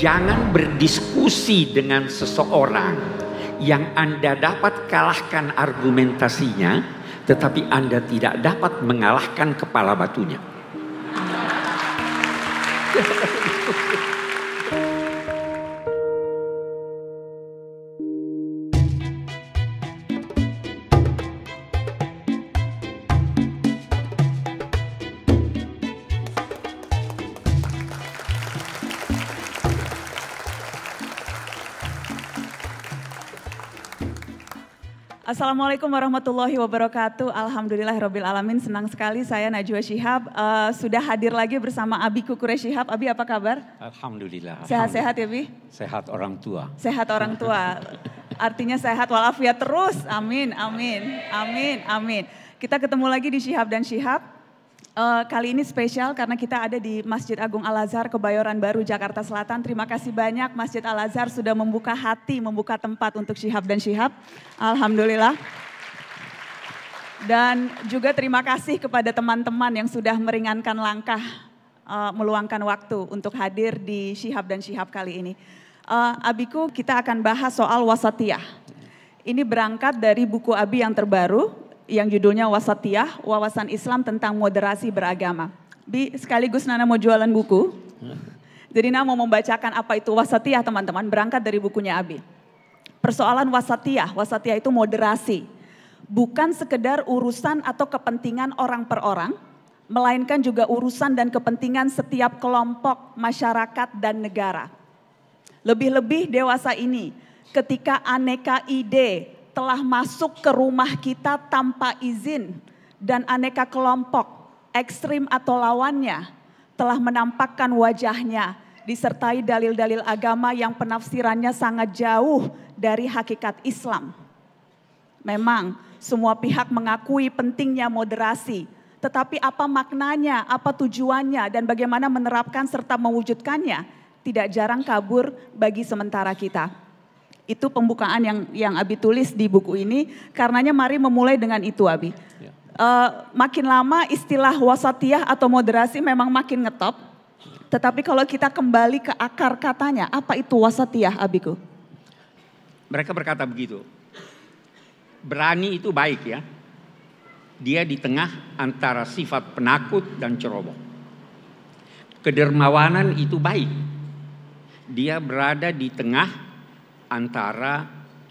Jangan berdiskusi dengan seseorang yang Anda dapat kalahkan argumentasinya, tetapi Anda tidak dapat mengalahkan kepala batunya. Assalamualaikum warahmatullahi wabarakatuh. Alhamdulillah Robil Alamin. Senang sekali saya Najwa Shihab. Uh, sudah hadir lagi bersama Abi Kukure Shihab. Abi apa kabar? Alhamdulillah. Sehat-sehat ya Abi? Sehat orang tua. Sehat orang tua. Artinya sehat walafiat terus. Amin, amin, amin, amin. Kita ketemu lagi di Shihab dan Shihab. Uh, kali ini spesial karena kita ada di Masjid Agung Al-Azhar Kebayoran Baru Jakarta Selatan. Terima kasih banyak Masjid Al-Azhar sudah membuka hati, membuka tempat untuk Syihab dan Syihab. Alhamdulillah. Dan juga terima kasih kepada teman-teman yang sudah meringankan langkah uh, meluangkan waktu untuk hadir di Syihab dan Syihab kali ini. Uh, Abiku kita akan bahas soal wasatiyah. Ini berangkat dari buku Abi yang terbaru yang judulnya Wasatiyah, Wawasan Islam tentang Moderasi Beragama. Bi, sekaligus Nana mau jualan buku. Jadi Nana mau membacakan apa itu wasatiyah teman-teman, berangkat dari bukunya Abi. Persoalan wasatiyah, wasatiyah itu moderasi. Bukan sekedar urusan atau kepentingan orang per orang, melainkan juga urusan dan kepentingan setiap kelompok, masyarakat, dan negara. Lebih-lebih dewasa ini, ketika aneka ide, telah masuk ke rumah kita tanpa izin dan aneka kelompok, ekstrim atau lawannya telah menampakkan wajahnya disertai dalil-dalil agama yang penafsirannya sangat jauh dari hakikat Islam. Memang semua pihak mengakui pentingnya moderasi, tetapi apa maknanya, apa tujuannya, dan bagaimana menerapkan serta mewujudkannya tidak jarang kabur bagi sementara kita. Itu pembukaan yang yang Abi tulis di buku ini. Karenanya mari memulai dengan itu Abi. Ya. Uh, makin lama istilah wasatiyah atau moderasi memang makin ngetop. Tetapi kalau kita kembali ke akar katanya, apa itu wasatiyah Abiku? Mereka berkata begitu. Berani itu baik ya. Dia di tengah antara sifat penakut dan ceroboh. Kedermawanan itu baik. Dia berada di tengah antara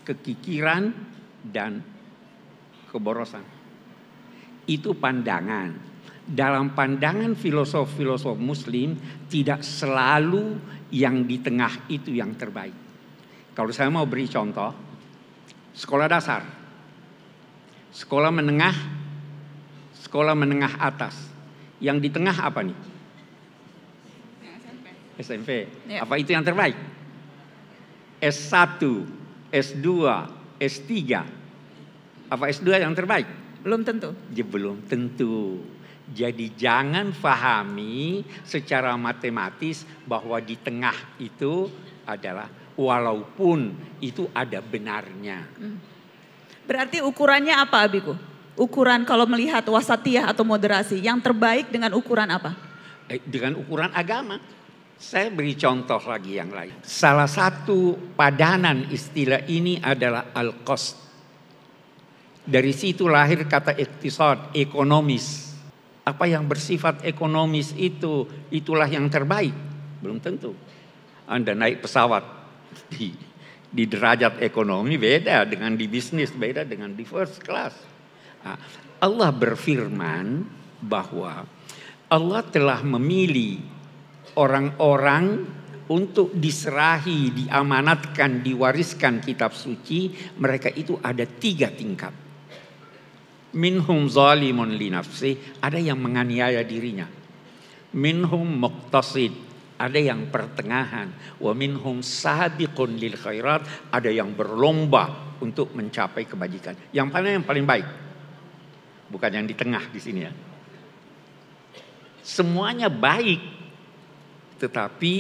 kekikiran dan keborosan. Itu pandangan. Dalam pandangan filosof-filosof muslim tidak selalu yang di tengah itu yang terbaik. Kalau saya mau beri contoh, sekolah dasar, sekolah menengah, sekolah menengah atas. Yang di tengah apa nih? SMP. SMP. Ya. Apa itu yang terbaik? S1, S2, S3. Apa S2 yang terbaik? Belum tentu. Ya, belum tentu. Jadi jangan fahami secara matematis bahwa di tengah itu adalah walaupun itu ada benarnya. Hmm. Berarti ukurannya apa Abiku? Ukuran kalau melihat wasatiyah atau moderasi yang terbaik dengan ukuran apa? Eh, dengan ukuran agama. Saya beri contoh lagi yang lain. Salah satu padanan istilah ini adalah al-cost. Dari situ lahir kata iktisad, ekonomis. Apa yang bersifat ekonomis itu, itulah yang terbaik. Belum tentu. Anda naik pesawat di, di derajat ekonomi beda dengan di bisnis, beda dengan di first class. Ah, Allah berfirman bahwa Allah telah memilih orang-orang untuk diserahi, diamanatkan, diwariskan kitab suci, mereka itu ada tiga tingkat. Minhum zalimun li nafsi, ada yang menganiaya dirinya. Minhum muqtasid, ada yang pertengahan. Wa minhum sabiqun lil khairat, ada yang berlomba untuk mencapai kebajikan. Yang mana yang paling baik? Bukan yang di tengah di sini ya. Semuanya baik, tetapi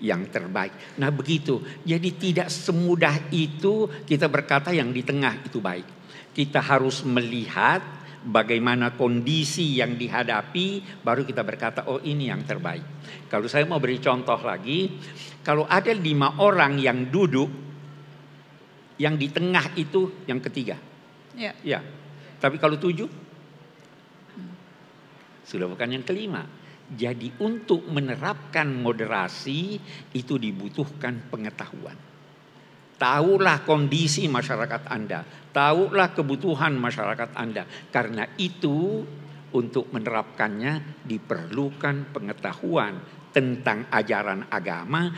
yang terbaik. Nah begitu. Jadi tidak semudah itu kita berkata yang di tengah itu baik. Kita harus melihat bagaimana kondisi yang dihadapi baru kita berkata oh ini yang terbaik. Kalau saya mau beri contoh lagi. Kalau ada lima orang yang duduk yang di tengah itu yang ketiga. Ya. ya. Tapi kalau tujuh sudah bukan yang kelima jadi untuk menerapkan moderasi itu dibutuhkan pengetahuan. Tahulah kondisi masyarakat Anda, tahulah kebutuhan masyarakat Anda. Karena itu untuk menerapkannya diperlukan pengetahuan tentang ajaran agama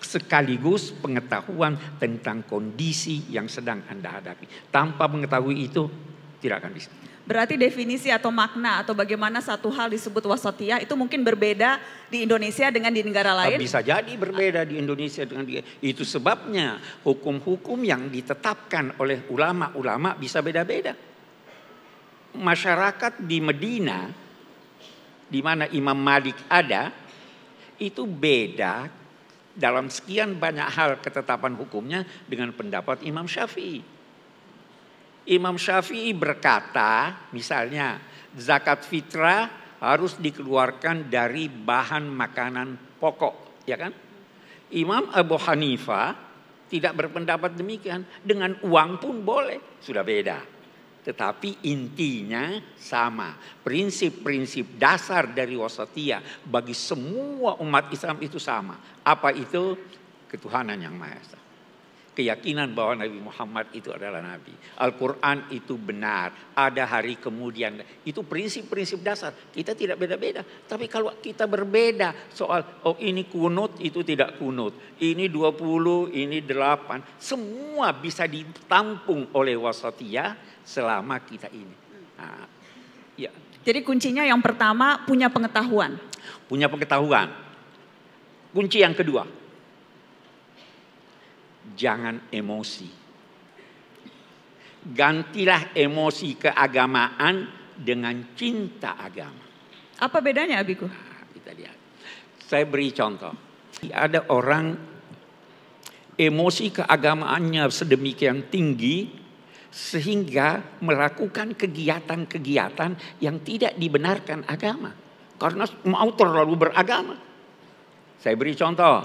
sekaligus pengetahuan tentang kondisi yang sedang Anda hadapi. Tanpa mengetahui itu tidak akan bisa. Berarti definisi atau makna atau bagaimana satu hal disebut wasatiyah itu mungkin berbeda di Indonesia dengan di negara lain? Bisa jadi berbeda di Indonesia dengan di itu sebabnya hukum-hukum yang ditetapkan oleh ulama-ulama bisa beda-beda. Masyarakat di Medina di mana Imam Malik ada itu beda dalam sekian banyak hal ketetapan hukumnya dengan pendapat Imam Syafi'i. Imam Syafi'i berkata, misalnya zakat fitrah harus dikeluarkan dari bahan makanan pokok, ya kan? Imam Abu Hanifah tidak berpendapat demikian. Dengan uang pun boleh, sudah beda. Tetapi intinya sama. Prinsip-prinsip dasar dari wasatiyah bagi semua umat Islam itu sama. Apa itu? Ketuhanan yang Maha Esa keyakinan bahwa Nabi Muhammad itu adalah Nabi. Al-Quran itu benar, ada hari kemudian. Itu prinsip-prinsip dasar. Kita tidak beda-beda. Tapi kalau kita berbeda soal, oh ini kunut, itu tidak kunut. Ini 20, ini 8. Semua bisa ditampung oleh wasatiyah selama kita ini. Nah, ya. Jadi kuncinya yang pertama punya pengetahuan. Punya pengetahuan. Kunci yang kedua, jangan emosi. Gantilah emosi keagamaan dengan cinta agama. Apa bedanya Abiku? Nah, kita lihat. Saya beri contoh. Ada orang emosi keagamaannya sedemikian tinggi sehingga melakukan kegiatan-kegiatan yang tidak dibenarkan agama karena mau terlalu beragama. Saya beri contoh,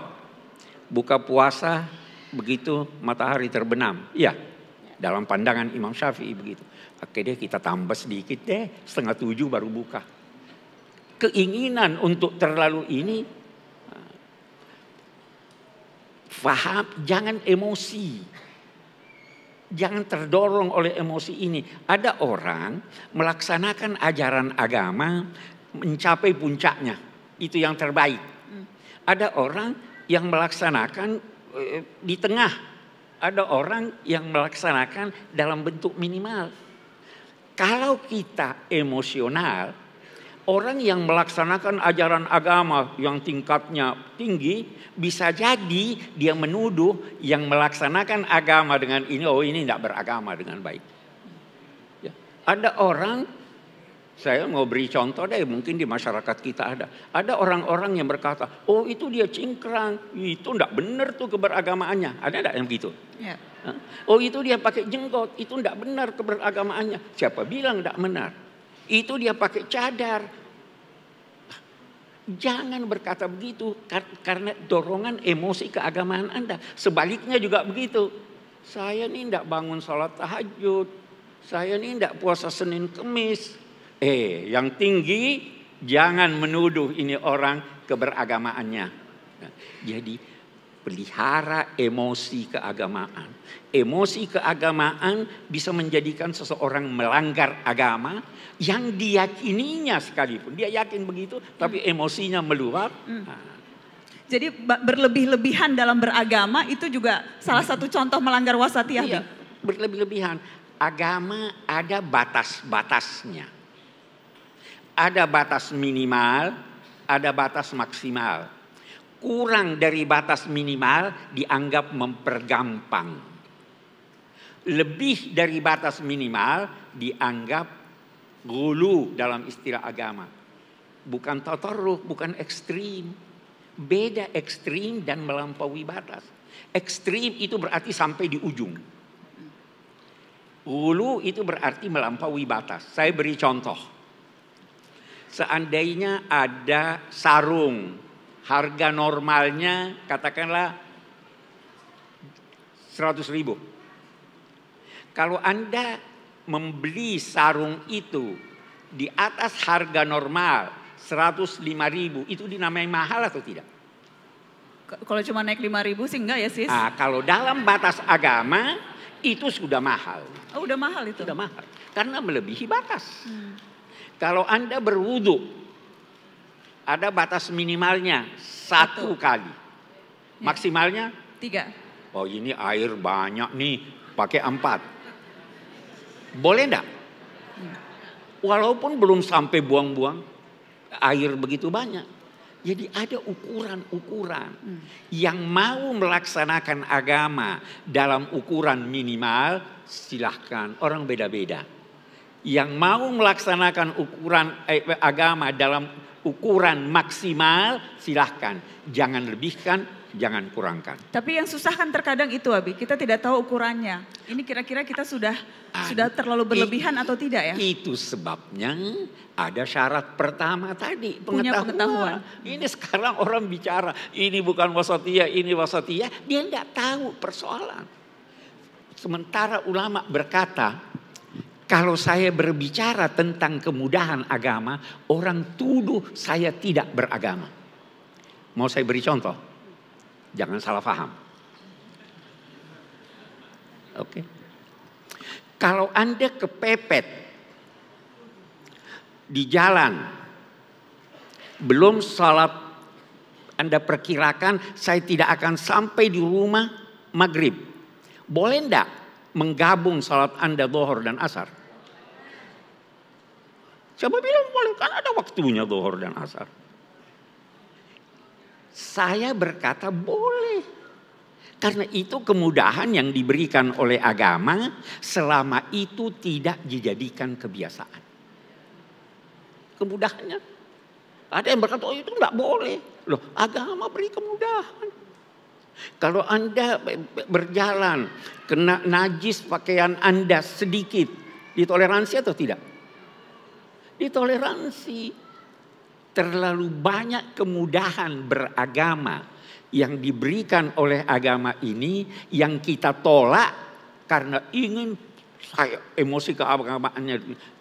buka puasa begitu matahari terbenam. Ya, dalam pandangan Imam Syafi'i begitu. Oke deh kita tambah sedikit deh, setengah tujuh baru buka. Keinginan untuk terlalu ini, eh, faham, jangan emosi. Jangan terdorong oleh emosi ini. Ada orang melaksanakan ajaran agama mencapai puncaknya. Itu yang terbaik. Hmm. Ada orang yang melaksanakan Eh, di tengah ada orang yang melaksanakan dalam bentuk minimal. Kalau kita emosional, orang yang melaksanakan ajaran agama yang tingkatnya tinggi bisa jadi dia menuduh yang melaksanakan agama dengan ini oh ini tidak beragama dengan baik. Ya. Ada orang saya mau beri contoh deh, mungkin di masyarakat kita ada. Ada orang-orang yang berkata, oh itu dia cingkrang, itu enggak benar tuh keberagamaannya. Ada enggak yang begitu? Ya. Oh itu dia pakai jenggot, itu enggak benar keberagamaannya. Siapa bilang enggak benar? Itu dia pakai cadar. Jangan berkata begitu karena dorongan emosi keagamaan Anda. Sebaliknya juga begitu. Saya ini enggak bangun sholat tahajud. Saya ini enggak puasa Senin Kemis Eh, yang tinggi jangan menuduh ini orang keberagamaannya. Jadi pelihara emosi keagamaan. Emosi keagamaan bisa menjadikan seseorang melanggar agama yang diyakininya sekalipun. Dia yakin begitu tapi hmm. emosinya meluap. Hmm. Nah. jadi berlebih-lebihan dalam beragama itu juga salah hmm. satu contoh melanggar wasatiyah. Iya, berlebih-lebihan. Agama ada batas-batasnya. Ada batas minimal, ada batas maksimal. Kurang dari batas minimal dianggap mempergampang. Lebih dari batas minimal dianggap gulu dalam istilah agama. Bukan totoruh, bukan ekstrim. Beda ekstrim dan melampaui batas. Ekstrim itu berarti sampai di ujung. Gulu itu berarti melampaui batas. Saya beri contoh seandainya ada sarung harga normalnya katakanlah 100 ribu. Kalau Anda membeli sarung itu di atas harga normal 105 ribu itu dinamai mahal atau tidak? Kalau cuma naik 5 ribu sih enggak ya sis? Nah, kalau dalam batas agama itu sudah mahal. Oh, udah mahal itu? Sudah mahal. Karena melebihi batas. Hmm. Kalau Anda berwudu, ada batas minimalnya satu, satu. kali. Ya. Maksimalnya? Tiga. Oh ini air banyak nih, pakai empat. Boleh enggak? Hmm. Walaupun belum sampai buang-buang, air begitu banyak. Jadi ada ukuran-ukuran hmm. yang mau melaksanakan agama dalam ukuran minimal silahkan orang beda-beda yang mau melaksanakan ukuran eh, agama dalam ukuran maksimal silahkan. Jangan lebihkan, jangan kurangkan. Tapi yang susah kan terkadang itu Abi, kita tidak tahu ukurannya. Ini kira-kira kita sudah ah, sudah terlalu berlebihan i, atau tidak ya? Itu sebabnya ada syarat pertama tadi pengetahuan. Punya pengetahuan. Ini sekarang orang bicara ini bukan wasatia, ini wasatia. dia nggak tahu persoalan. Sementara ulama berkata kalau saya berbicara tentang kemudahan agama, orang tuduh saya tidak beragama. Mau saya beri contoh? Jangan salah paham. Oke. Okay. Kalau Anda kepepet di jalan, belum salat Anda perkirakan saya tidak akan sampai di rumah maghrib. Boleh enggak menggabung salat Anda zuhur dan asar? Siapa bilang boleh kan ada waktunya zuhur dan asar. Saya berkata boleh. Karena itu kemudahan yang diberikan oleh agama selama itu tidak dijadikan kebiasaan. Kemudahannya. Ada yang berkata, oh itu enggak boleh. Loh agama beri kemudahan. Kalau Anda berjalan kena najis pakaian Anda sedikit, ditoleransi atau tidak? Ditoleransi. Terlalu banyak kemudahan beragama yang diberikan oleh agama ini yang kita tolak karena ingin saya emosi keagamaannya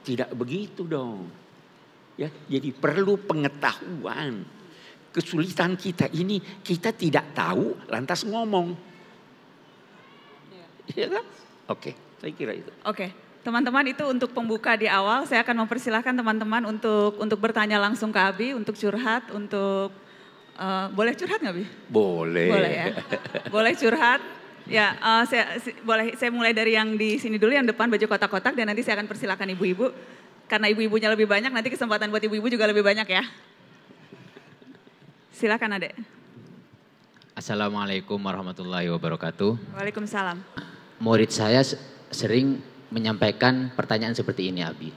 tidak begitu dong. Ya, jadi perlu pengetahuan kesulitan kita ini kita tidak tahu lantas ngomong. Iya, iya kan? Oke, okay, saya kira itu. Oke. Okay. Teman-teman itu untuk pembuka di awal, saya akan mempersilahkan teman-teman untuk untuk bertanya langsung ke Abi, untuk curhat, untuk uh, boleh curhat nggak Abi? Boleh. Boleh ya. boleh curhat. Ya, uh, saya si, boleh saya mulai dari yang di sini dulu yang depan baju kotak-kotak dan nanti saya akan persilahkan ibu-ibu karena ibu-ibunya lebih banyak nanti kesempatan buat ibu-ibu juga lebih banyak ya. Silakan adek. Assalamualaikum warahmatullahi wabarakatuh. Waalaikumsalam. Murid saya sering menyampaikan pertanyaan seperti ini Abi.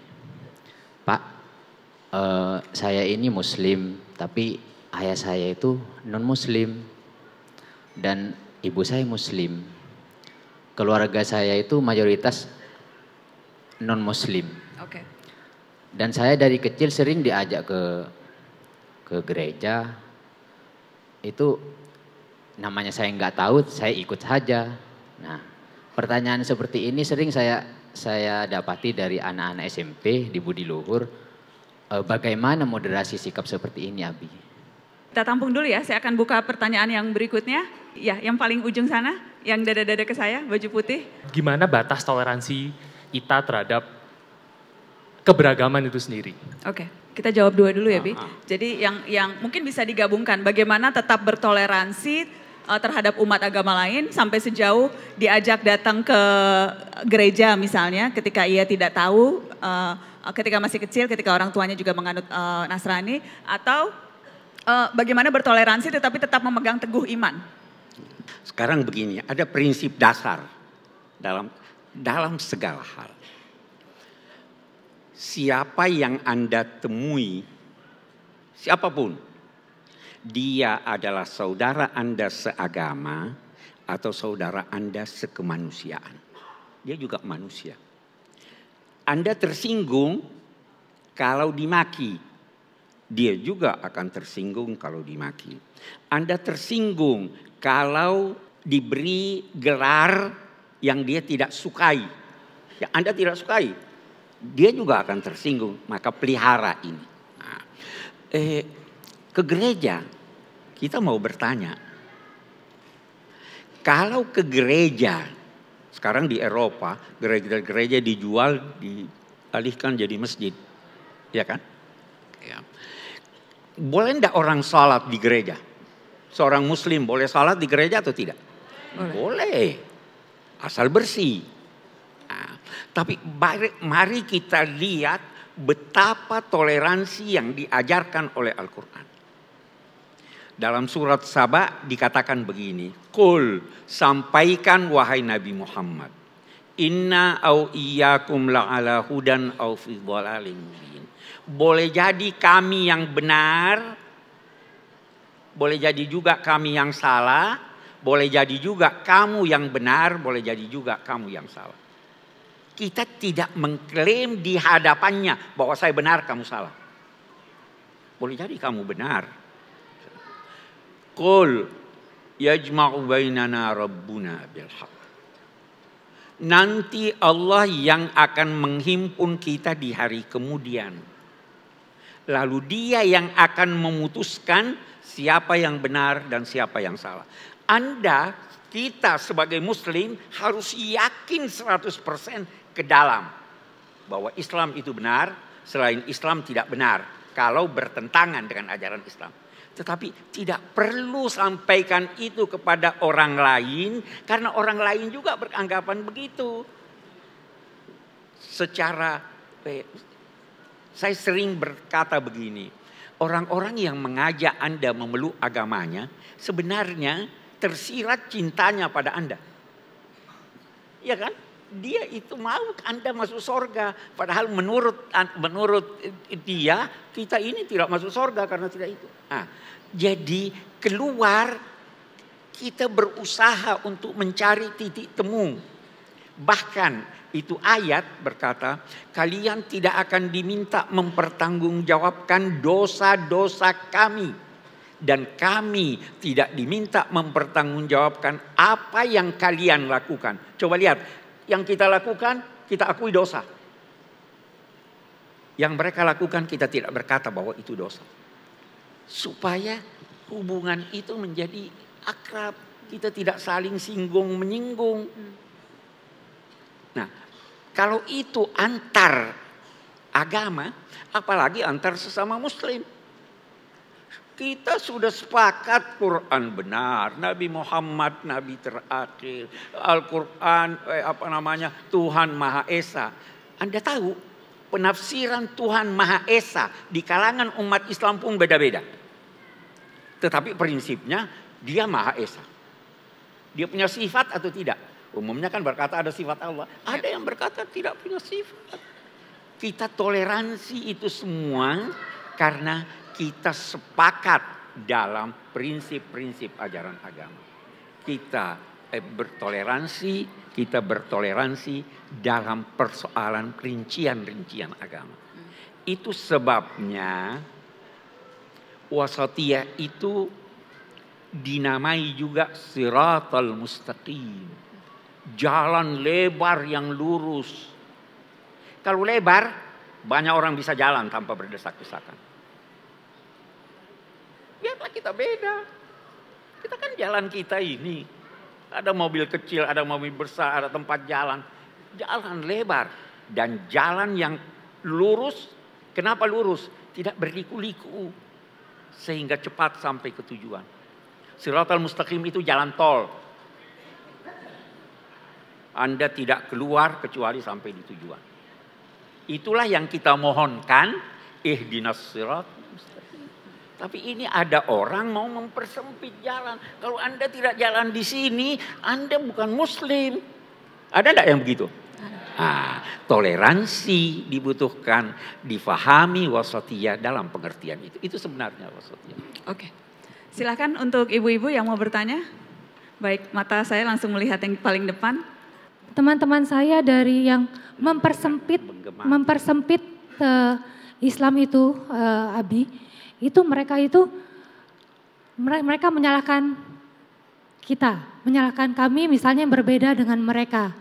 Pak, eh, saya ini muslim tapi ayah saya itu non muslim dan ibu saya muslim. Keluarga saya itu mayoritas non muslim. Oke. Okay. Dan saya dari kecil sering diajak ke ke gereja, itu namanya saya nggak tahu, saya ikut saja. Nah, pertanyaan seperti ini sering saya saya dapati dari anak-anak SMP di Budi Luhur. E, bagaimana moderasi sikap seperti ini, Abi? Kita tampung dulu ya, saya akan buka pertanyaan yang berikutnya. Ya, yang paling ujung sana, yang dada-dada ke saya, baju putih. Gimana batas toleransi kita terhadap keberagaman itu sendiri? Oke. Okay. Kita jawab dua dulu ya, Bi. Ah, ah. Jadi yang yang mungkin bisa digabungkan bagaimana tetap bertoleransi uh, terhadap umat agama lain sampai sejauh diajak datang ke gereja misalnya ketika ia tidak tahu uh, ketika masih kecil ketika orang tuanya juga menganut uh, Nasrani atau uh, bagaimana bertoleransi tetapi tetap memegang teguh iman. Sekarang begini, ada prinsip dasar dalam dalam segala hal siapa yang Anda temui, siapapun, dia adalah saudara Anda seagama atau saudara Anda sekemanusiaan. Dia juga manusia. Anda tersinggung kalau dimaki. Dia juga akan tersinggung kalau dimaki. Anda tersinggung kalau diberi gelar yang dia tidak sukai. Ya, Anda tidak sukai, dia juga akan tersinggung. Maka pelihara ini. Nah, eh, ke gereja kita mau bertanya, kalau ke gereja sekarang di Eropa gereja-gereja dijual dialihkan jadi masjid, ya kan? Ya. Boleh enggak orang salat di gereja? Seorang muslim boleh salat di gereja atau tidak? Boleh. boleh. Asal bersih. Tapi mari kita lihat betapa toleransi yang diajarkan oleh Al-Quran. Dalam surat Saba dikatakan begini, Kul sampaikan wahai Nabi Muhammad, Inna au iyakum la'ala hudan au fi Boleh jadi kami yang benar, boleh jadi juga kami yang salah, boleh jadi juga kamu yang benar, boleh jadi juga kamu yang salah. Kita tidak mengklaim di hadapannya bahwa saya benar, kamu salah. Boleh jadi kamu benar. Kul yajma'u bainana rabbuna bil Nanti Allah yang akan menghimpun kita di hari kemudian. Lalu dia yang akan memutuskan siapa yang benar dan siapa yang salah. Anda, kita sebagai muslim harus yakin 100% ke dalam bahwa Islam itu benar, selain Islam tidak benar kalau bertentangan dengan ajaran Islam. Tetapi tidak perlu sampaikan itu kepada orang lain karena orang lain juga beranggapan begitu. Secara eh, saya sering berkata begini, orang-orang yang mengajak Anda memeluk agamanya sebenarnya tersirat cintanya pada Anda. ya kan? dia itu mau Anda masuk sorga. Padahal menurut menurut dia kita ini tidak masuk sorga karena tidak itu. Nah, jadi keluar kita berusaha untuk mencari titik temu. Bahkan itu ayat berkata, kalian tidak akan diminta mempertanggungjawabkan dosa-dosa kami dan kami tidak diminta mempertanggungjawabkan apa yang kalian lakukan. Coba lihat, yang kita lakukan, kita akui dosa. Yang mereka lakukan kita tidak berkata bahwa itu dosa. Supaya hubungan itu menjadi akrab. Kita tidak saling singgung menyinggung. Nah, kalau itu antar agama, apalagi antar sesama muslim kita sudah sepakat Quran benar, Nabi Muhammad Nabi terakhir, Al-Quran eh, apa namanya Tuhan Maha Esa. Anda tahu penafsiran Tuhan Maha Esa di kalangan umat Islam pun beda-beda. Tetapi prinsipnya dia Maha Esa. Dia punya sifat atau tidak? Umumnya kan berkata ada sifat Allah. Ya. Ada yang berkata tidak punya sifat. Kita toleransi itu semua karena kita sepakat dalam prinsip-prinsip ajaran agama. Kita eh, bertoleransi, kita bertoleransi dalam persoalan rincian-rincian agama. Itu sebabnya wasatiyah itu dinamai juga siratal mustaqim. Jalan lebar yang lurus. Kalau lebar, banyak orang bisa jalan tanpa berdesak-desakan kita beda. Kita kan jalan kita ini. Ada mobil kecil, ada mobil besar, ada tempat jalan. Jalan lebar. Dan jalan yang lurus. Kenapa lurus? Tidak berliku-liku. Sehingga cepat sampai ke tujuan. Siratal mustaqim itu jalan tol. Anda tidak keluar kecuali sampai di tujuan. Itulah yang kita mohonkan. eh Ihdinas sirat mustaqim. Tapi ini ada orang mau mempersempit jalan. Kalau Anda tidak jalan di sini, Anda bukan muslim. Ada enggak yang begitu? Nah, toleransi dibutuhkan, difahami wasatiyah dalam pengertian itu. Itu sebenarnya wasatiyah. Oke. Silakan untuk ibu-ibu yang mau bertanya. Baik, mata saya langsung melihat yang paling depan. Teman-teman saya dari yang mempersempit mempersempit uh, Islam itu uh, Abi, itu mereka itu mereka menyalahkan kita, menyalahkan kami misalnya yang berbeda dengan mereka.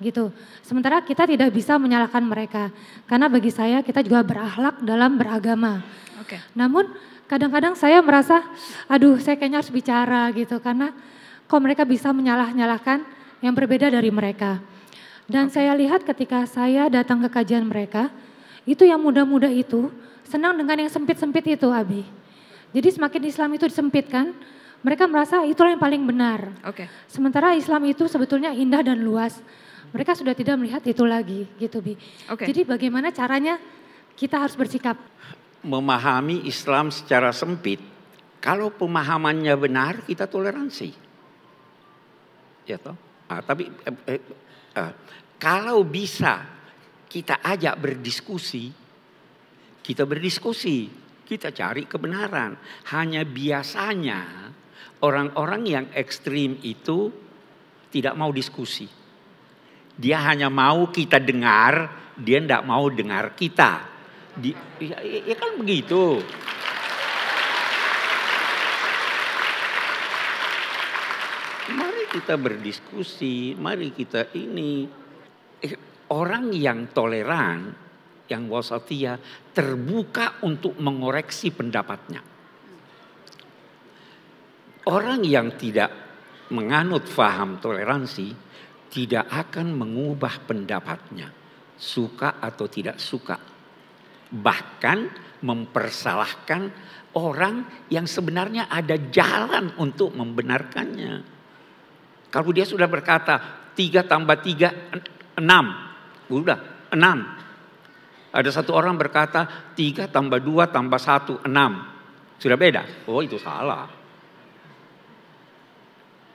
Gitu. Sementara kita tidak bisa menyalahkan mereka karena bagi saya kita juga berakhlak dalam beragama. Okay. Namun kadang-kadang saya merasa aduh saya kayaknya harus bicara gitu karena kok mereka bisa menyalah-nyalahkan yang berbeda dari mereka. Dan okay. saya lihat ketika saya datang ke kajian mereka, itu yang muda-muda itu senang dengan yang sempit-sempit itu Abi. Jadi semakin Islam itu disempitkan, mereka merasa itulah yang paling benar. Oke. Okay. Sementara Islam itu sebetulnya indah dan luas. Mereka sudah tidak melihat itu lagi gitu Bi. Okay. Jadi bagaimana caranya kita harus bersikap? Memahami Islam secara sempit, kalau pemahamannya benar kita toleransi. Ya toh? Ah, tapi eh, eh, eh, ah, kalau bisa kita ajak berdiskusi, kita berdiskusi, kita cari kebenaran. Hanya biasanya orang-orang yang ekstrim itu tidak mau diskusi. Dia hanya mau kita dengar, dia tidak mau dengar kita. Di, ya, ya, ya kan begitu. Mari kita berdiskusi, mari kita ini. Eh, orang yang toleran, yang wasatiyah, terbuka untuk mengoreksi pendapatnya. Orang yang tidak menganut faham toleransi tidak akan mengubah pendapatnya, suka atau tidak suka. Bahkan mempersalahkan orang yang sebenarnya ada jalan untuk membenarkannya. Kalau dia sudah berkata tiga tambah tiga enam, Udah, enam. Ada satu orang berkata, tiga tambah dua tambah satu, enam. Sudah beda. Oh itu salah.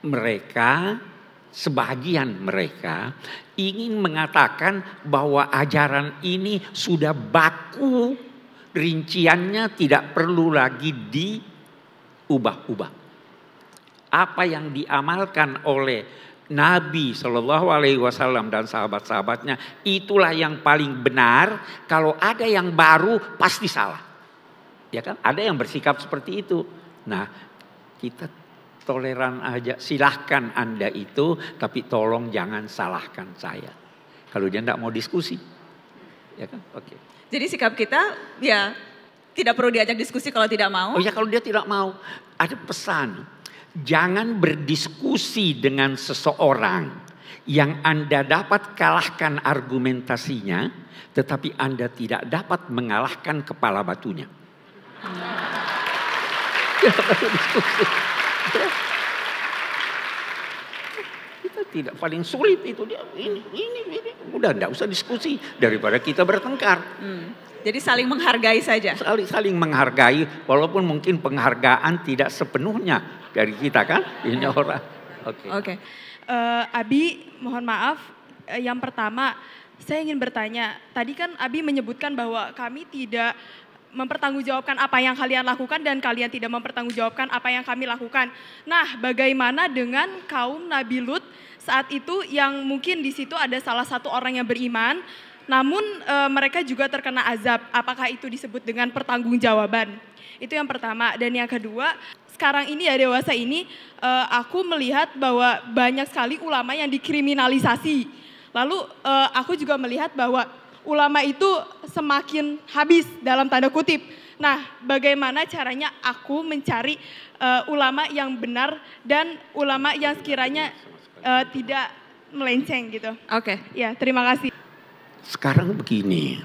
Mereka, sebagian mereka ingin mengatakan bahwa ajaran ini sudah baku. Rinciannya tidak perlu lagi diubah-ubah. Apa yang diamalkan oleh Nabi Shallallahu Alaihi Wasallam dan sahabat-sahabatnya itulah yang paling benar. Kalau ada yang baru pasti salah, ya kan? Ada yang bersikap seperti itu. Nah, kita toleran aja, silahkan anda itu, tapi tolong jangan salahkan saya. Kalau dia tidak mau diskusi, ya kan? Oke. Okay. Jadi sikap kita ya tidak perlu diajak diskusi kalau tidak mau. Oh ya kalau dia tidak mau, ada pesan Jangan berdiskusi dengan seseorang yang Anda dapat kalahkan argumentasinya, tetapi Anda tidak dapat mengalahkan kepala batunya. Tidak perlu diskusi. Kita tidak paling sulit itu dia ini ini ini udah tidak usah diskusi daripada kita bertengkar. Hmm. Jadi saling menghargai saja. Saling saling menghargai walaupun mungkin penghargaan tidak sepenuhnya dari kita kan, ini orang. Oke. Okay. Oke. Okay. Uh, eh, Abi, mohon maaf. Uh, yang pertama, saya ingin bertanya. Tadi kan Abi menyebutkan bahwa kami tidak mempertanggungjawabkan apa yang kalian lakukan dan kalian tidak mempertanggungjawabkan apa yang kami lakukan. Nah, bagaimana dengan kaum Nabi Lut saat itu yang mungkin di situ ada salah satu orang yang beriman, namun e, mereka juga terkena azab. Apakah itu disebut dengan pertanggungjawaban? Itu yang pertama. Dan yang kedua, sekarang ini ya dewasa ini uh, aku melihat bahwa banyak sekali ulama yang dikriminalisasi. Lalu uh, aku juga melihat bahwa ulama itu semakin habis dalam tanda kutip. Nah, bagaimana caranya aku mencari uh, ulama yang benar dan ulama yang sekiranya uh, tidak melenceng gitu. Oke. Okay. Ya, terima kasih. Sekarang begini.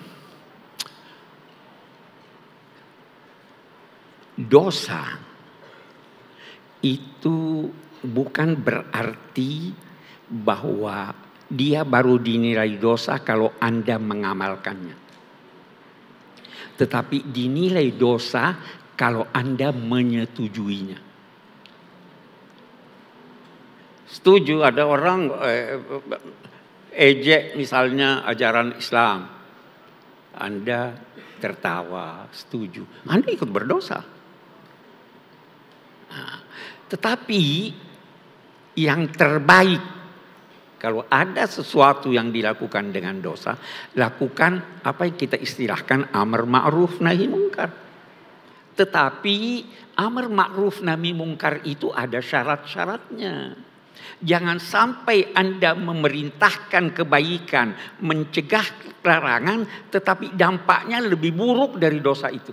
Dosa itu bukan berarti bahwa dia baru dinilai dosa kalau Anda mengamalkannya. Tetapi dinilai dosa kalau Anda menyetujuinya. Setuju ada orang eh, ejek misalnya ajaran Islam. Anda tertawa, setuju. Anda ikut berdosa. Nah, tetapi yang terbaik kalau ada sesuatu yang dilakukan dengan dosa, lakukan apa yang kita istilahkan amar ma'ruf nahi mungkar. Tetapi amar ma'ruf nahi mungkar itu ada syarat-syaratnya. Jangan sampai Anda memerintahkan kebaikan, mencegah larangan, tetapi dampaknya lebih buruk dari dosa itu.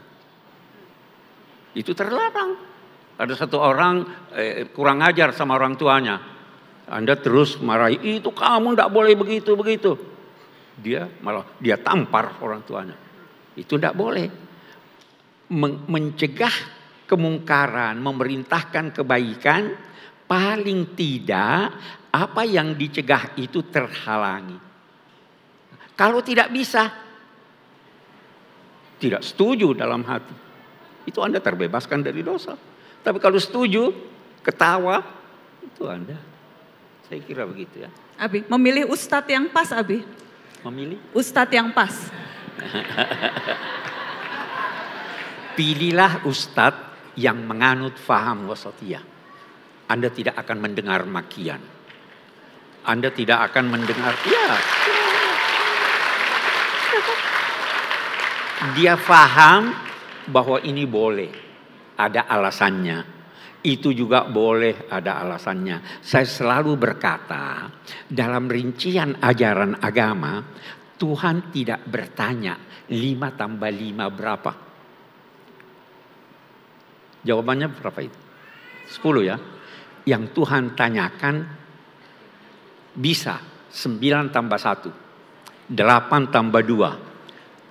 Itu terlarang ada satu orang eh, kurang ajar sama orang tuanya. Anda terus marahi, itu kamu tidak boleh begitu, begitu. Dia malah, dia tampar orang tuanya. Itu tidak boleh. Men mencegah kemungkaran, memerintahkan kebaikan, paling tidak apa yang dicegah itu terhalangi. Kalau tidak bisa, tidak setuju dalam hati. Itu Anda terbebaskan dari dosa. Tapi kalau setuju, ketawa, itu Anda. Saya kira begitu ya. Abi, memilih ustadz yang pas Abi. Memilih? Ustadz yang pas. Pilihlah ustadz yang menganut faham wasatiyah. Anda tidak akan mendengar makian. Anda tidak akan mendengar, ya. Dia faham bahwa ini boleh ada alasannya. Itu juga boleh ada alasannya. Saya selalu berkata, dalam rincian ajaran agama, Tuhan tidak bertanya lima tambah lima berapa. Jawabannya berapa itu? Sepuluh ya. Yang Tuhan tanyakan bisa sembilan tambah satu, delapan tambah dua,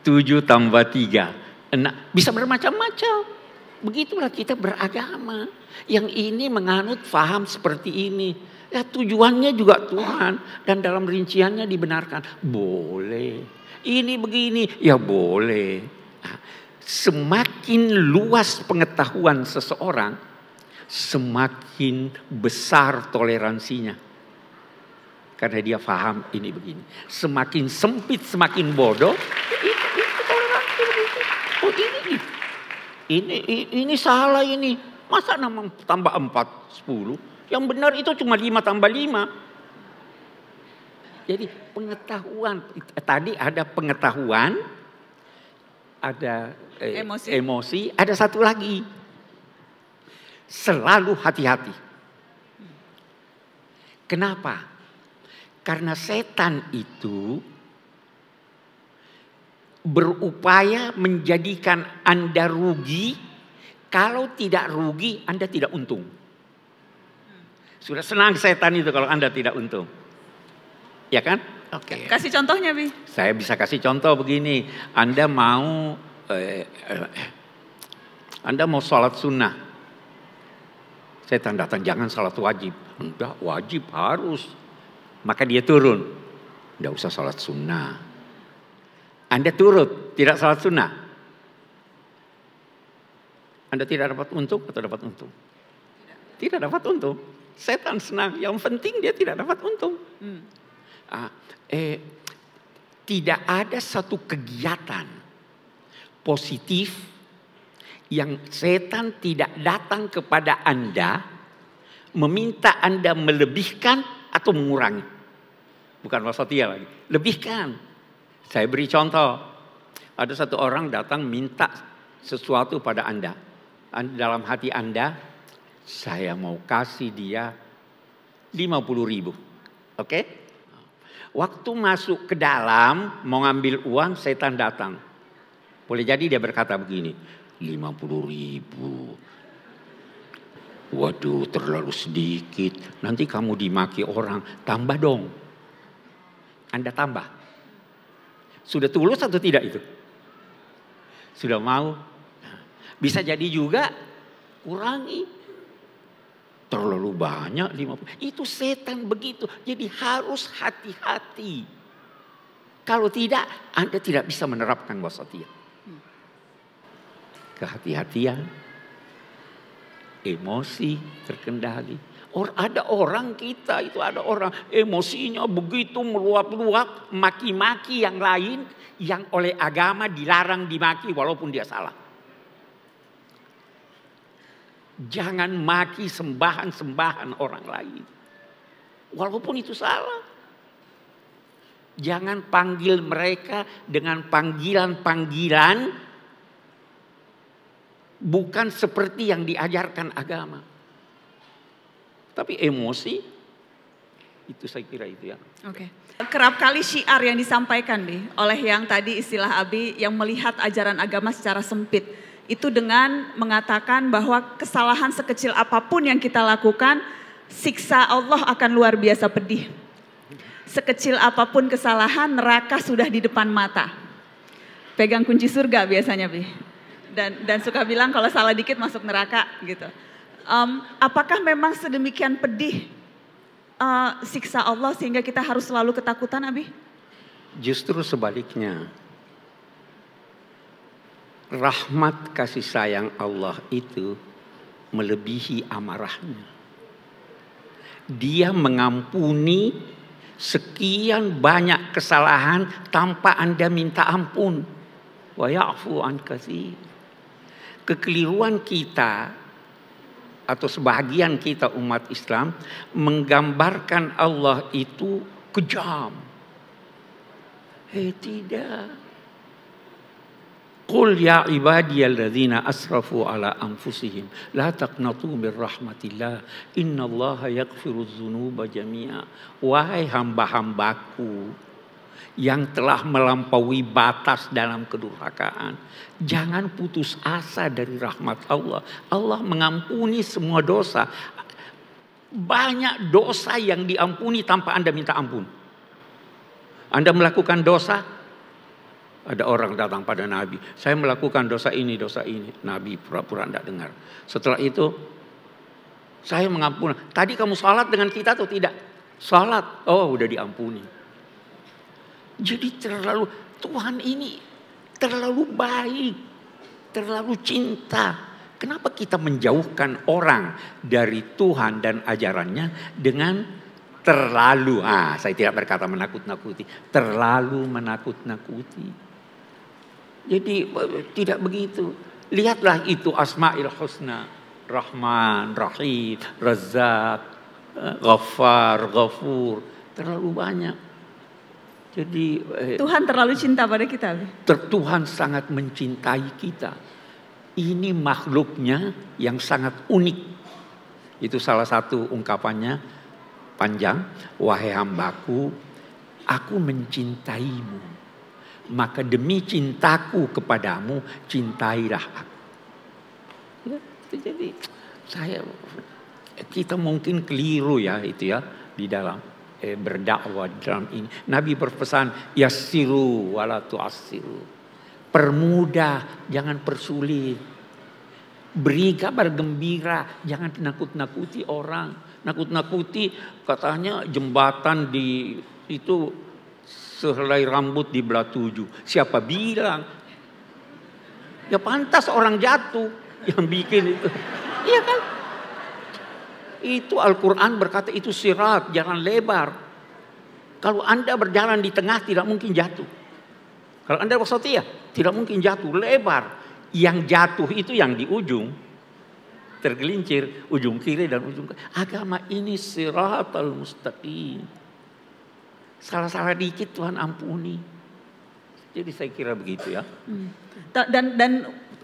tujuh tambah tiga, Enak. Bisa bermacam-macam. Begitulah kita beragama. Yang ini menganut faham seperti ini. Ya tujuannya juga Tuhan. Dan dalam rinciannya dibenarkan. Boleh. Ini begini. Ya boleh. Nah, semakin luas pengetahuan seseorang. Semakin besar toleransinya. Karena dia faham ini begini. Semakin sempit, semakin bodoh. Ya, oh ini ini, ini, salah ini. Masa nama tambah empat sepuluh? Yang benar itu cuma lima tambah lima. Jadi pengetahuan eh, tadi ada pengetahuan, ada eh, emosi. emosi, ada satu lagi selalu hati-hati. Kenapa? Karena setan itu berupaya menjadikan Anda rugi. Kalau tidak rugi, Anda tidak untung. Sudah senang setan itu kalau Anda tidak untung. Ya kan? Oke. Okay. Iya. Kasih contohnya, Bi. Saya bisa kasih contoh begini. Anda mau eh, eh Anda mau sholat sunnah. Setan datang, jangan sholat wajib. Enggak, wajib harus. Maka dia turun. Enggak usah sholat sunnah anda turut, tidak salat sunnah. Anda tidak dapat untung atau dapat untung? Tidak, dapat untung. Setan senang. Yang penting dia tidak dapat untung. Hmm. Ah, eh, tidak ada satu kegiatan positif yang setan tidak datang kepada Anda meminta Anda melebihkan atau mengurangi. Bukan wasatia lagi. Lebihkan. Saya beri contoh. Ada satu orang datang minta sesuatu pada Anda. Dalam hati Anda, saya mau kasih dia 50 ribu. Oke? Waktu masuk ke dalam, mau ngambil uang, setan datang. Boleh jadi dia berkata begini, 50 ribu. Waduh terlalu sedikit, nanti kamu dimaki orang, tambah dong. Anda tambah. Sudah tulus atau tidak itu? Sudah mau? Bisa jadi juga kurangi terlalu banyak 50. Itu setan begitu. Jadi harus hati-hati. Kalau tidak, Anda tidak bisa menerapkan wasatia. Kehati-hatian, emosi terkendali, Or, ada orang kita itu ada orang emosinya begitu meluap-luap maki-maki yang lain yang oleh agama dilarang dimaki walaupun dia salah. Jangan maki sembahan-sembahan orang lain. Walaupun itu salah. Jangan panggil mereka dengan panggilan-panggilan bukan seperti yang diajarkan agama tapi emosi itu saya kira itu ya. Oke. Okay. Kerap kali syiar yang disampaikan nih oleh yang tadi istilah Abi yang melihat ajaran agama secara sempit itu dengan mengatakan bahwa kesalahan sekecil apapun yang kita lakukan siksa Allah akan luar biasa pedih. Sekecil apapun kesalahan neraka sudah di depan mata. Pegang kunci surga biasanya, Bi. Dan dan suka bilang kalau salah dikit masuk neraka gitu um, apakah memang sedemikian pedih uh, siksa Allah sehingga kita harus selalu ketakutan, Abi? Justru sebaliknya. Rahmat kasih sayang Allah itu melebihi amarahnya. Dia mengampuni sekian banyak kesalahan tanpa Anda minta ampun. Wa ya'fu an Kekeliruan kita atau sebahagian kita umat Islam menggambarkan Allah itu kejam. Eh tidak. Qul ya ibadiyalladzina asrafu ala anfusihim la taqnatu min rahmatillah innallaha yaghfiru dzunuba jami'a. Wahai hamba-hambaku, yang telah melampaui batas dalam kedurhakaan. Jangan putus asa dari rahmat Allah. Allah mengampuni semua dosa. Banyak dosa yang diampuni tanpa Anda minta ampun. Anda melakukan dosa, ada orang datang pada Nabi. Saya melakukan dosa ini, dosa ini. Nabi pura-pura tidak dengar. Setelah itu, saya mengampuni. Tadi kamu sholat dengan kita atau tidak? Sholat. Oh, udah diampuni. Jadi terlalu Tuhan ini terlalu baik, terlalu cinta. Kenapa kita menjauhkan orang dari Tuhan dan ajarannya dengan terlalu ah saya tidak berkata menakut-nakuti, terlalu menakut-nakuti. Jadi eh, tidak begitu. Lihatlah itu Asmaul Husna. Rahman, Rahim, Razak, eh, Ghaffar, Ghafur. Terlalu banyak. Jadi eh, Tuhan terlalu cinta pada kita. Ter Tuhan sangat mencintai kita. Ini makhluknya yang sangat unik. Itu salah satu ungkapannya panjang. Wahai hambaku, aku mencintaimu. Maka demi cintaku kepadamu, cintailah aku. Ya, jadi saya kita mungkin keliru ya itu ya di dalam eh, berdakwah dalam ini. Nabi berpesan yasiru walatu asiru. Permudah, jangan persulit. Beri kabar gembira, jangan nakut-nakuti orang. Nakut-nakuti katanya jembatan di itu sehelai rambut di belah tujuh. Siapa bilang? Ya pantas orang jatuh yang bikin itu. Iya kan? Itu Al-Quran berkata itu sirat, jalan lebar. Kalau Anda berjalan di tengah tidak mungkin jatuh. Kalau Anda bersotia tidak mungkin jatuh, lebar. Yang jatuh itu yang di ujung. Tergelincir, ujung kiri dan ujung kiri. Agama ini sirat al-mustaqim. Salah-salah dikit Tuhan ampuni. Jadi saya kira begitu ya. Hmm. Dan, dan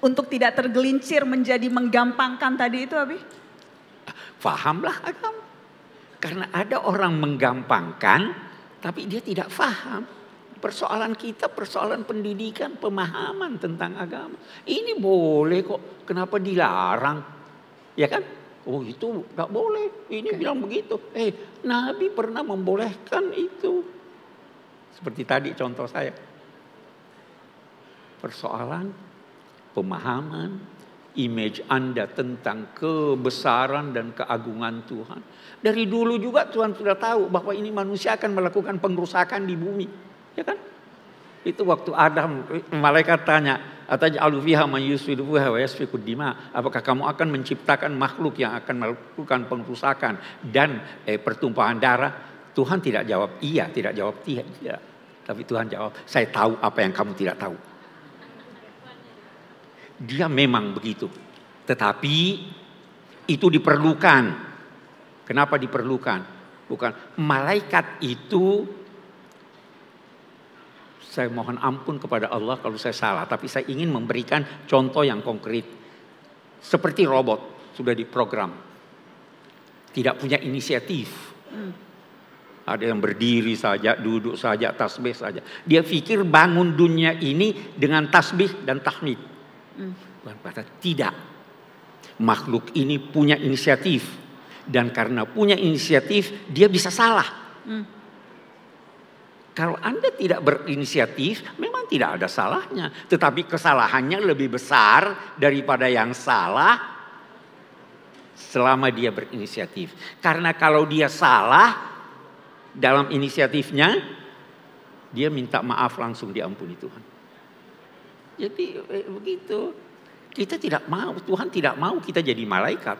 untuk tidak tergelincir menjadi menggampangkan tadi itu Abi? fahamlah agama. Karena ada orang menggampangkan, tapi dia tidak faham. Persoalan kita, persoalan pendidikan, pemahaman tentang agama. Ini boleh kok, kenapa dilarang? Ya kan? Oh itu gak boleh, ini okay. bilang begitu. Eh, Nabi pernah membolehkan itu. Seperti tadi contoh saya. Persoalan, pemahaman, image Anda tentang kebesaran dan keagungan Tuhan. Dari dulu juga Tuhan sudah tahu bahwa ini manusia akan melakukan pengrusakan di bumi, ya kan? Itu waktu Adam malaikat tanya, "Ataja alufiha man yusfiduha Apakah kamu akan menciptakan makhluk yang akan melakukan pengrusakan dan eh, pertumpahan darah? Tuhan tidak jawab iya, tidak jawab tidak. Tapi Tuhan jawab, "Saya tahu apa yang kamu tidak tahu." Dia memang begitu. Tetapi itu diperlukan. Kenapa diperlukan? Bukan malaikat itu saya mohon ampun kepada Allah kalau saya salah, tapi saya ingin memberikan contoh yang konkret. Seperti robot sudah diprogram. Tidak punya inisiatif. Ada yang berdiri saja, duduk saja, tasbih saja. Dia pikir bangun dunia ini dengan tasbih dan tahmid. Tuhan hmm. berkata tidak. Makhluk ini punya inisiatif dan karena punya inisiatif dia bisa salah. Hmm. Kalau Anda tidak berinisiatif, memang tidak ada salahnya, tetapi kesalahannya lebih besar daripada yang salah selama dia berinisiatif. Karena kalau dia salah dalam inisiatifnya, dia minta maaf langsung diampuni Tuhan. Jadi eh, begitu. Kita tidak mau, Tuhan tidak mau kita jadi malaikat.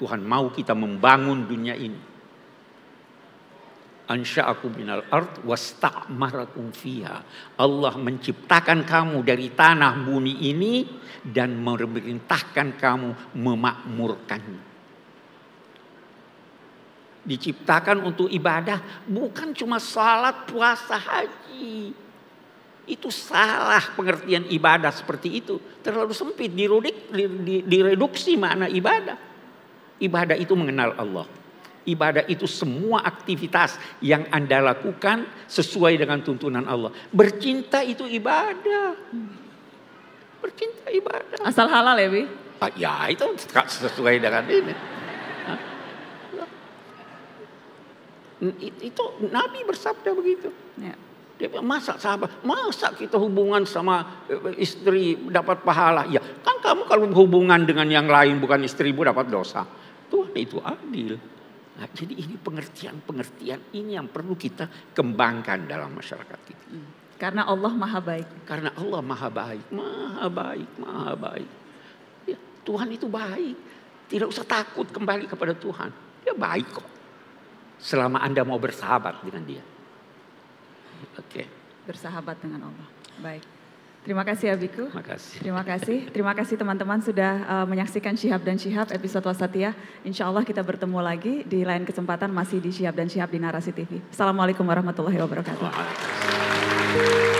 Tuhan mau kita membangun dunia ini. Ansha'akum minal ard wasta'marakum fiha. Allah menciptakan kamu dari tanah bumi ini dan memerintahkan kamu memakmurkannya diciptakan untuk ibadah, bukan cuma salat, puasa, haji. Itu salah pengertian ibadah seperti itu. Terlalu sempit, dirudik, direduksi makna ibadah. Ibadah itu mengenal Allah. Ibadah itu semua aktivitas yang Anda lakukan sesuai dengan tuntunan Allah. Bercinta itu ibadah. Bercinta ibadah. Asal halal ya, Bi? Ah, ya, itu sesuai dengan ini. Itu Nabi bersabda begitu. Ya. Dia bilang, masa sahabat, masa kita hubungan sama eh, istri dapat pahala? Ya, kan kamu kalau hubungan dengan yang lain bukan istrimu dapat dosa. Tuhan itu adil. Nah, jadi ini pengertian-pengertian ini yang perlu kita kembangkan dalam masyarakat kita. Hmm. Karena Allah maha baik. Karena Allah maha baik, maha baik, maha baik. Ya, Tuhan itu baik. Tidak usah takut kembali kepada Tuhan. Dia baik kok. Selama Anda mau bersahabat dengan dia. Oke. Okay. Bersahabat dengan Allah. Baik. Terima kasih Abiku. Terima kasih. Terima kasih. Terima kasih teman-teman sudah uh, menyaksikan Syihab dan Syihab episode Wasatia. Insya Allah kita bertemu lagi di lain kesempatan masih di Syihab dan Syihab di Narasi TV. Assalamualaikum warahmatullahi wabarakatuh. Waalaikumsalam.